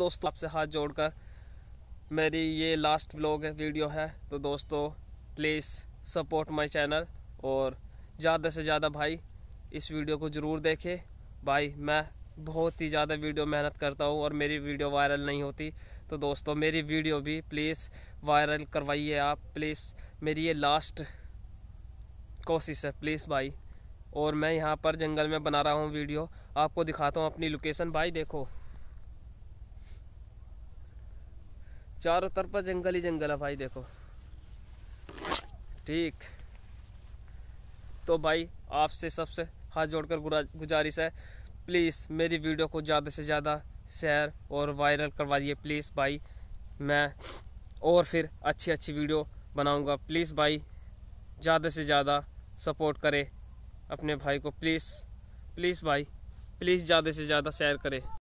दोस्तों आपसे हाथ जोड़कर मेरी ये लास्ट व्लॉग है वीडियो है तो दोस्तों प्लीज़ सपोर्ट माय चैनल और ज़्यादा से ज़्यादा भाई इस वीडियो को ज़रूर देखें भाई मैं बहुत ही ज़्यादा वीडियो मेहनत करता हूँ और मेरी वीडियो वायरल नहीं होती तो दोस्तों मेरी वीडियो भी प्लीज़ वायरल करवाइए आप प्लीज़ मेरी ये लास्ट कोशिश है प्लीज़ भाई और मैं यहाँ पर जंगल में बना रहा हूँ वीडियो आपको दिखाता हूँ अपनी लोकेशन भाई देखो चारों तरफ जंगल ही जंगल है भाई देखो ठीक तो भाई आपसे सबसे हाथ जोड़कर गुजारिश है प्लीज़ मेरी वीडियो को ज़्यादा से ज़्यादा शेयर और वायरल करवा दिए प्लीज़ भाई मैं और फिर अच्छी अच्छी वीडियो बनाऊंगा प्लीज़ भाई ज़्यादा से ज़्यादा सपोर्ट करें अपने भाई को प्लीज़ प्लीज़ भाई प्लीज़ ज़्यादा से ज़्यादा शेयर करें